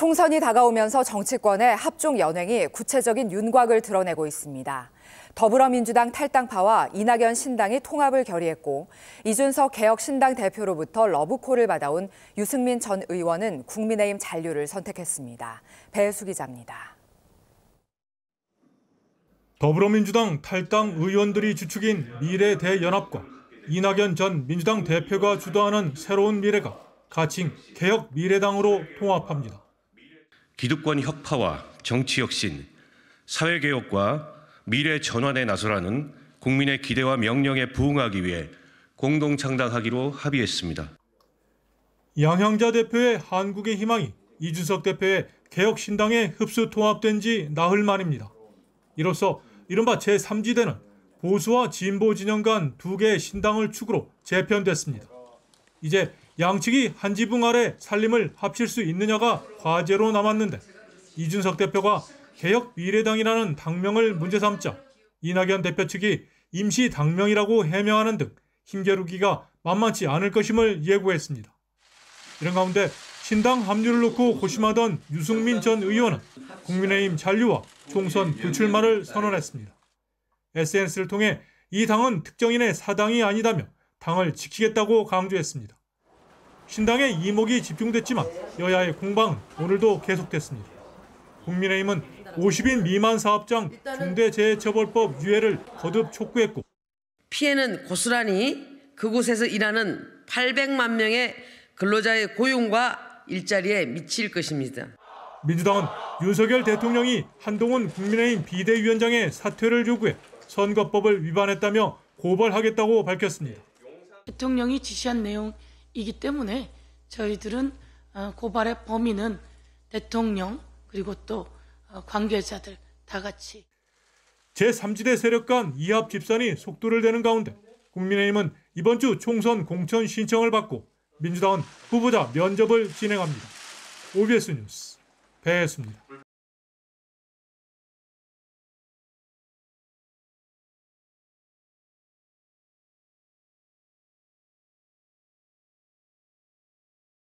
총선이 다가오면서 정치권의 합종 연행이 구체적인 윤곽을 드러내고 있습니다. 더불어민주당 탈당파와 이낙연 신당이 통합을 결의했고 이준석 개혁신당 대표로부터 러브콜을 받아온 유승민 전 의원은 국민의힘 잔류를 선택했습니다. 배수 기자입니다. 더불어민주당 탈당 의원들이 주축인 미래 대연합과 이낙연 전 민주당 대표가 주도하는 새로운 미래가 가칭 개혁 미래당으로 통합합니다. 기득권 혁파와 정치 혁신, 사회개혁과 미래 전환에 나서라는 국민의 기대와 명령에 부응하기 위해 공동 창당하기로 합의했습니다. 양형자 대표의 한국의 희망이 이준석 대표의 개혁신당에 흡수 통합된 지 나흘 만입니다. 이로써 이른바 제3지대는 보수와 진보 진영 간 두 개의 신당을 축으로 재편됐습니다. 이제 양측이 한 지붕 아래 살림을 합칠 수 있느냐가 과제로 남았는데 이준석 대표가 개혁 미래당이라는 당명을 문제 삼자 이낙연 대표 측이 임시 당명이라고 해명하는 등 힘겨루기가 만만치 않을 것임을 예고했습니다. 이런 가운데 신당 합류를 놓고 고심하던 유승민 전 의원은 국민의힘 잔류와 총선 불출마를 선언했습니다. SNS를 통해 이 당은 특정인의 사당이 아니다며 당을 지키겠다고 강조했습니다. 신당의 이목이 집중됐지만 여야의 공방은 오늘도 계속됐습니다. 국민의힘은 50인 미만 사업장 중대재해처벌법 유예를 거듭 촉구했고 피해는 고스란히 그곳에서 일하는 800만 명의 근로자의 고용과 일자리에 미칠 것입니다. 민주당은 윤석열 대통령이 한동훈 국민의힘 비대위원장의 사퇴를 요구해 선거법을 위반했다며 고발하겠다고 밝혔습니다. 대통령이 지시한 내용 이기 때문에 저희들은 어, 고발의 범인은 대통령 그리고 또 어, 관계자들 다 같이 제3지대 세력 간 이합 집산이 속도를 내는 가운데 국민의힘은 이번 주 총선 공천 신청을 받고 민주당은 후보자 면접을 진행합니다. OBS 뉴스 배혜수입니다.